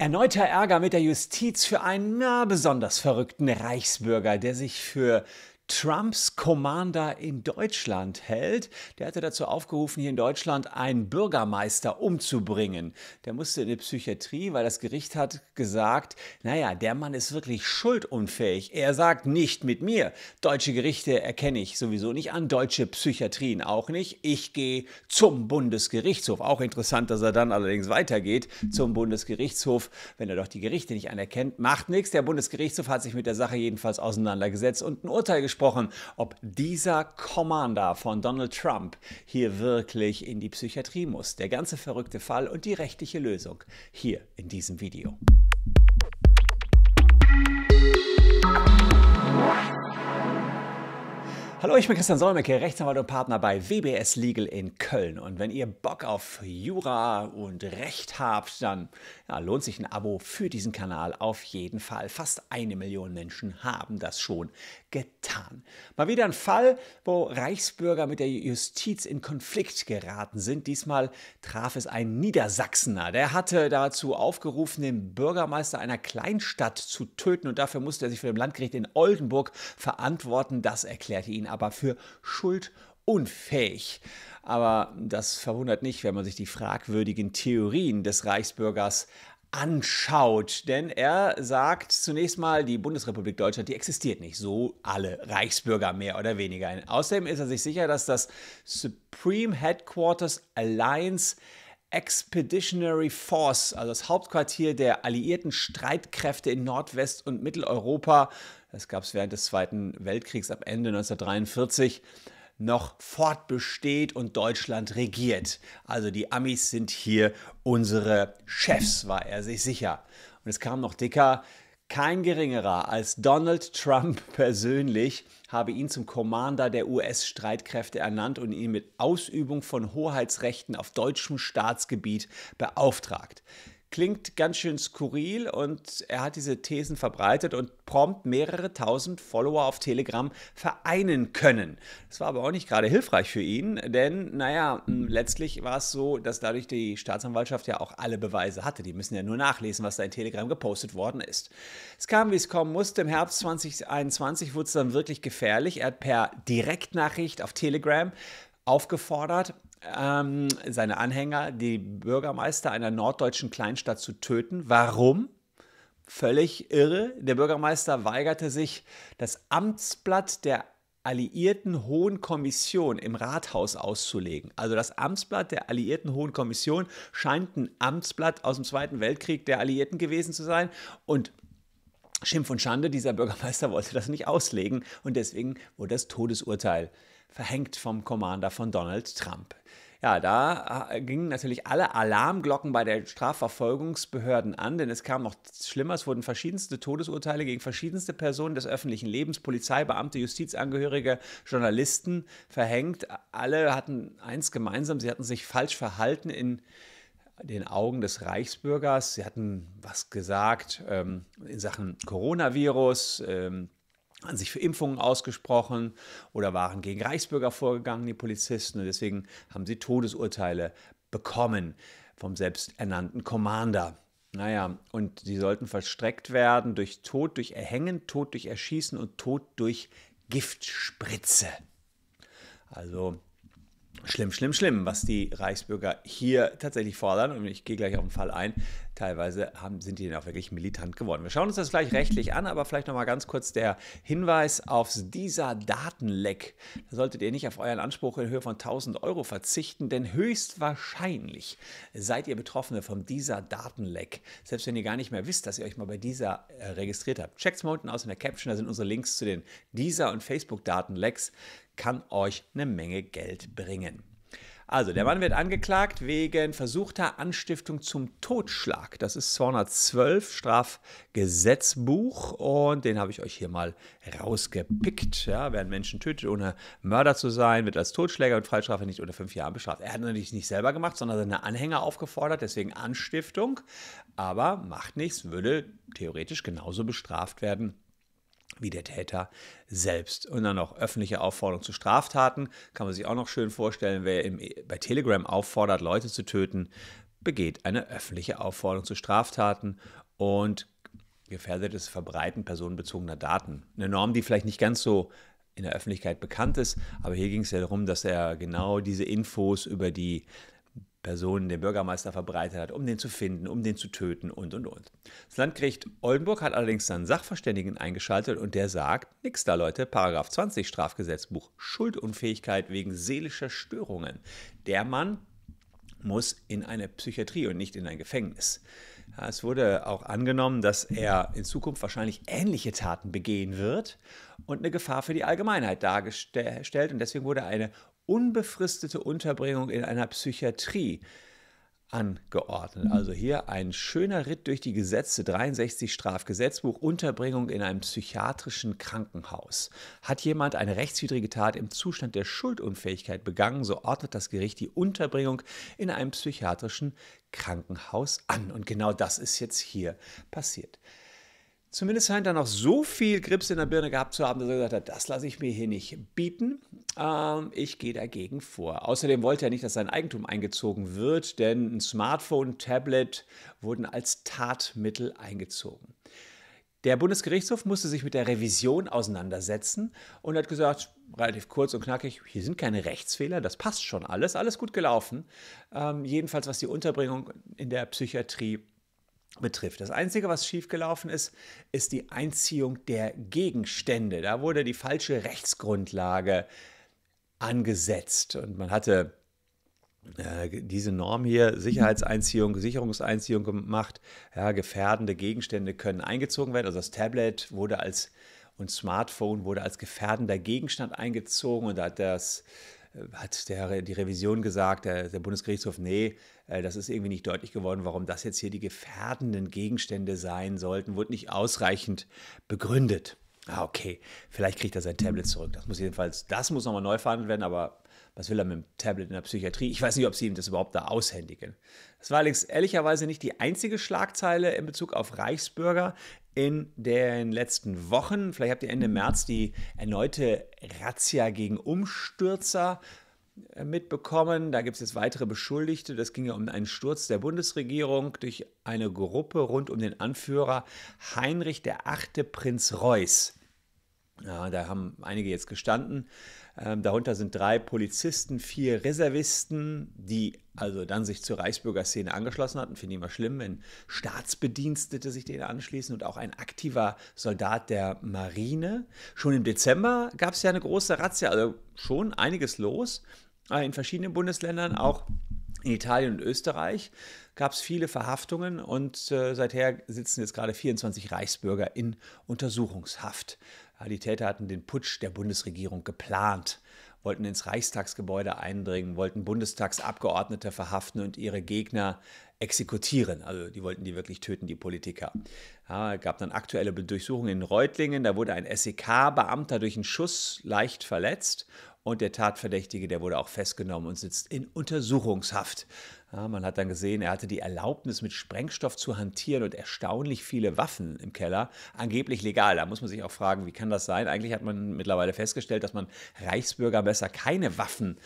Erneuter Ärger mit der Justiz für einen na, besonders verrückten Reichsbürger, der sich für Trumps Commander in Deutschland hält. Der hatte dazu aufgerufen, hier in Deutschland einen Bürgermeister umzubringen. Der musste in die Psychiatrie, weil das Gericht hat gesagt, naja, der Mann ist wirklich schuldunfähig. Er sagt nicht mit mir. Deutsche Gerichte erkenne ich sowieso nicht an, deutsche Psychiatrien auch nicht. Ich gehe zum Bundesgerichtshof. Auch interessant, dass er dann allerdings weitergeht zum Bundesgerichtshof, wenn er doch die Gerichte nicht anerkennt. Macht nichts. Der Bundesgerichtshof hat sich mit der Sache jedenfalls auseinandergesetzt und ein Urteil gesprochen gesprochen, ob dieser Commander von Donald Trump hier wirklich in die Psychiatrie muss. Der ganze verrückte Fall und die rechtliche Lösung hier in diesem Video. Hallo, ich bin Christian Solmecke, Rechtsanwalt und Partner bei WBS Legal in Köln. Und wenn ihr Bock auf Jura und Recht habt, dann ja, lohnt sich ein Abo für diesen Kanal auf jeden Fall. Fast eine Million Menschen haben das schon getan. Mal wieder ein Fall, wo Reichsbürger mit der Justiz in Konflikt geraten sind. Diesmal traf es einen Niedersachsener. Der hatte dazu aufgerufen, den Bürgermeister einer Kleinstadt zu töten. Und dafür musste er sich vor dem Landgericht in Oldenburg verantworten. Das erklärte ihn aber für schuldunfähig. Aber das verwundert nicht, wenn man sich die fragwürdigen Theorien des Reichsbürgers anschaut. Denn er sagt zunächst mal, die Bundesrepublik Deutschland, die existiert nicht. So alle Reichsbürger mehr oder weniger. Außerdem ist er sich sicher, dass das Supreme Headquarters Alliance Expeditionary Force, also das Hauptquartier der alliierten Streitkräfte in Nordwest- und Mitteleuropa, das gab es während des Zweiten Weltkriegs ab Ende 1943 noch fortbesteht und Deutschland regiert. Also die Amis sind hier unsere Chefs, war er sich sicher. Und es kam noch dicker, kein geringerer als Donald Trump persönlich habe ihn zum Commander der US-Streitkräfte ernannt und ihn mit Ausübung von Hoheitsrechten auf deutschem Staatsgebiet beauftragt klingt ganz schön skurril und er hat diese Thesen verbreitet und prompt mehrere tausend Follower auf Telegram vereinen können. Das war aber auch nicht gerade hilfreich für ihn, denn naja, letztlich war es so, dass dadurch die Staatsanwaltschaft ja auch alle Beweise hatte. Die müssen ja nur nachlesen, was da in Telegram gepostet worden ist. Es kam, wie es kommen musste. Im Herbst 2021 wurde es dann wirklich gefährlich. Er hat per Direktnachricht auf Telegram aufgefordert, ähm, seine Anhänger, die Bürgermeister einer norddeutschen Kleinstadt zu töten. Warum? Völlig irre. Der Bürgermeister weigerte sich, das Amtsblatt der Alliierten Hohen Kommission im Rathaus auszulegen. Also das Amtsblatt der Alliierten Hohen Kommission scheint ein Amtsblatt aus dem Zweiten Weltkrieg der Alliierten gewesen zu sein. Und Schimpf und Schande, dieser Bürgermeister wollte das nicht auslegen und deswegen wurde das Todesurteil verhängt vom Commander von Donald Trump. Ja, da äh, gingen natürlich alle Alarmglocken bei der Strafverfolgungsbehörden an, denn es kam noch schlimmer. Es wurden verschiedenste Todesurteile gegen verschiedenste Personen des öffentlichen Lebens, Polizeibeamte, Justizangehörige, Journalisten verhängt. Alle hatten eins gemeinsam, sie hatten sich falsch verhalten in den Augen des Reichsbürgers. Sie hatten was gesagt ähm, in Sachen Coronavirus. Ähm, an sich für Impfungen ausgesprochen oder waren gegen Reichsbürger vorgegangen, die Polizisten. Und deswegen haben sie Todesurteile bekommen vom selbsternannten Commander. Naja, und die sollten verstreckt werden durch Tod durch Erhängen, Tod durch Erschießen und Tod durch Giftspritze. Also schlimm, schlimm, schlimm, was die Reichsbürger hier tatsächlich fordern. Und ich gehe gleich auf den Fall ein. Teilweise haben, sind die dann auch wirklich militant geworden. Wir schauen uns das gleich rechtlich an, aber vielleicht nochmal ganz kurz der Hinweis auf dieser Datenleck. Da solltet ihr nicht auf euren Anspruch in Höhe von 1000 Euro verzichten, denn höchstwahrscheinlich seid ihr Betroffene vom dieser Datenleck. Selbst wenn ihr gar nicht mehr wisst, dass ihr euch mal bei dieser äh, registriert habt. Checkt es mal unten aus in der Caption, da sind unsere Links zu den dieser und Facebook Datenlecks kann euch eine Menge Geld bringen. Also, der Mann wird angeklagt wegen versuchter Anstiftung zum Totschlag. Das ist 212 Strafgesetzbuch und den habe ich euch hier mal rausgepickt. Ja, wer einen Menschen tötet, ohne Mörder zu sein, wird als Totschläger und Freistrafe nicht unter fünf Jahren bestraft. Er hat natürlich nicht selber gemacht, sondern seine Anhänger aufgefordert, deswegen Anstiftung. Aber macht nichts, würde theoretisch genauso bestraft werden wie der Täter selbst. Und dann noch öffentliche Aufforderung zu Straftaten. Kann man sich auch noch schön vorstellen, wer im, bei Telegram auffordert, Leute zu töten, begeht eine öffentliche Aufforderung zu Straftaten und gefährdetes Verbreiten personenbezogener Daten. Eine Norm, die vielleicht nicht ganz so in der Öffentlichkeit bekannt ist, aber hier ging es ja darum, dass er genau diese Infos über die Personen den Bürgermeister verbreitet hat, um den zu finden, um den zu töten und und und. Das Landgericht Oldenburg hat allerdings dann Sachverständigen eingeschaltet und der sagt, nix da Leute, Paragraph 20 Strafgesetzbuch, Schuldunfähigkeit wegen seelischer Störungen. Der Mann muss in eine Psychiatrie und nicht in ein Gefängnis. Ja, es wurde auch angenommen, dass er in Zukunft wahrscheinlich ähnliche Taten begehen wird und eine Gefahr für die Allgemeinheit dargestellt. Und deswegen wurde eine unbefristete Unterbringung in einer Psychiatrie angeordnet. Mhm. Also hier ein schöner Ritt durch die Gesetze 63 Strafgesetzbuch Unterbringung in einem psychiatrischen Krankenhaus. Hat jemand eine rechtswidrige Tat im Zustand der Schuldunfähigkeit begangen, so ordnet das Gericht die Unterbringung in einem psychiatrischen Krankenhaus an und genau das ist jetzt hier passiert. Zumindest scheint er noch so viel Grips in der Birne gehabt zu haben, dass er gesagt hat, das lasse ich mir hier nicht bieten. Ähm, ich gehe dagegen vor. Außerdem wollte er nicht, dass sein Eigentum eingezogen wird, denn ein Smartphone, Tablet wurden als Tatmittel eingezogen. Der Bundesgerichtshof musste sich mit der Revision auseinandersetzen und hat gesagt, relativ kurz und knackig, hier sind keine Rechtsfehler, das passt schon alles, alles gut gelaufen. Ähm, jedenfalls was die Unterbringung in der Psychiatrie betrifft. Das Einzige, was schiefgelaufen ist, ist die Einziehung der Gegenstände. Da wurde die falsche Rechtsgrundlage angesetzt und man hatte äh, diese Norm hier, Sicherheitseinziehung, Sicherungseinziehung gemacht. Ja, gefährdende Gegenstände können eingezogen werden. Also das Tablet wurde als und Smartphone wurde als gefährdender Gegenstand eingezogen und da hat das äh, hat der, die Revision gesagt, der, der Bundesgerichtshof, nee, äh, das ist irgendwie nicht deutlich geworden, warum das jetzt hier die gefährdenden Gegenstände sein sollten, wurde nicht ausreichend begründet. Ah, okay, vielleicht kriegt er sein Tablet zurück. Das muss jedenfalls, das muss nochmal neu verhandelt werden, aber was will er mit dem Tablet in der Psychiatrie? Ich weiß nicht, ob sie ihm das überhaupt da aushändigen. Das war allerdings ehrlicherweise nicht die einzige Schlagzeile in Bezug auf Reichsbürger in den letzten Wochen. Vielleicht habt ihr Ende März die erneute Razzia gegen Umstürzer äh, mitbekommen. Da gibt es jetzt weitere Beschuldigte. Das ging ja um einen Sturz der Bundesregierung durch eine Gruppe rund um den Anführer Heinrich VIII. Prinz Reuß. Ja, da haben einige jetzt gestanden. Ähm, darunter sind drei Polizisten, vier Reservisten, die also dann sich zur Reichsbürgerszene angeschlossen hatten. Finde ich immer schlimm, wenn Staatsbedienstete sich denen anschließen und auch ein aktiver Soldat der Marine. Schon im Dezember gab es ja eine große Razzia, also schon einiges los äh, in verschiedenen Bundesländern, auch in Italien und Österreich gab es viele Verhaftungen und äh, seither sitzen jetzt gerade 24 Reichsbürger in Untersuchungshaft. Die Täter hatten den Putsch der Bundesregierung geplant, wollten ins Reichstagsgebäude eindringen, wollten Bundestagsabgeordnete verhaften und ihre Gegner exekutieren. Also die wollten die wirklich töten, die Politiker. Ja, gab dann aktuelle Durchsuchungen in Reutlingen. Da wurde ein SEK-Beamter durch einen Schuss leicht verletzt und der Tatverdächtige, der wurde auch festgenommen und sitzt in Untersuchungshaft. Ja, man hat dann gesehen, er hatte die Erlaubnis, mit Sprengstoff zu hantieren und erstaunlich viele Waffen im Keller. Angeblich legal. Da muss man sich auch fragen, wie kann das sein? Eigentlich hat man mittlerweile festgestellt, dass man Reichsbürger besser keine Waffen äh,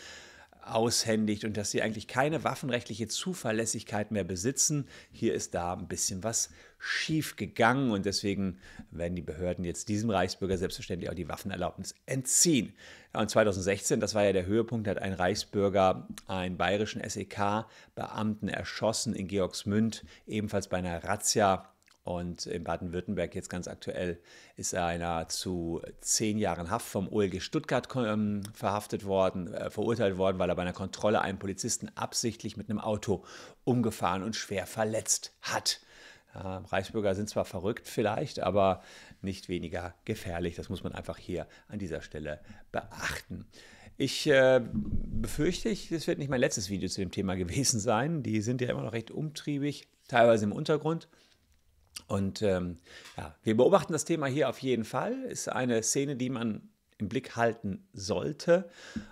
aushändigt und dass sie eigentlich keine waffenrechtliche Zuverlässigkeit mehr besitzen. Hier ist da ein bisschen was schief gegangen und deswegen werden die Behörden jetzt diesem Reichsbürger selbstverständlich auch die Waffenerlaubnis entziehen. Und 2016, das war ja der Höhepunkt, hat ein Reichsbürger einen bayerischen SEK-Beamten erschossen in Georgsmünd, ebenfalls bei einer Razzia und in Baden-Württemberg jetzt ganz aktuell ist einer zu zehn Jahren Haft vom OLG Stuttgart ähm, verhaftet worden, äh, verurteilt worden, weil er bei einer Kontrolle einen Polizisten absichtlich mit einem Auto umgefahren und schwer verletzt hat. Ja, Reichsbürger sind zwar verrückt vielleicht, aber nicht weniger gefährlich. Das muss man einfach hier an dieser Stelle beachten. Ich äh, befürchte, das wird nicht mein letztes Video zu dem Thema gewesen sein. Die sind ja immer noch recht umtriebig, teilweise im Untergrund. Und ähm, ja, wir beobachten das Thema hier auf jeden Fall. Ist eine Szene, die man im Blick halten sollte.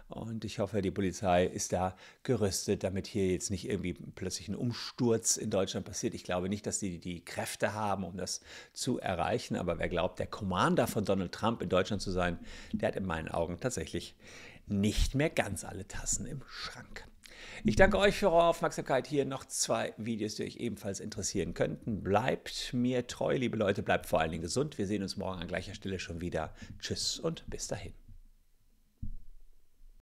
Und ich hoffe, die Polizei ist da gerüstet, damit hier jetzt nicht irgendwie plötzlich ein Umsturz in Deutschland passiert. Ich glaube nicht, dass die die Kräfte haben, um das zu erreichen. Aber wer glaubt, der Commander von Donald Trump in Deutschland zu sein, der hat in meinen Augen tatsächlich nicht mehr ganz alle Tassen im Schrank. Ich danke euch für eure Aufmerksamkeit. Hier noch zwei Videos, die euch ebenfalls interessieren könnten. Bleibt mir treu, liebe Leute, bleibt vor allen Dingen gesund. Wir sehen uns morgen an gleicher Stelle schon wieder. Tschüss und bis dahin.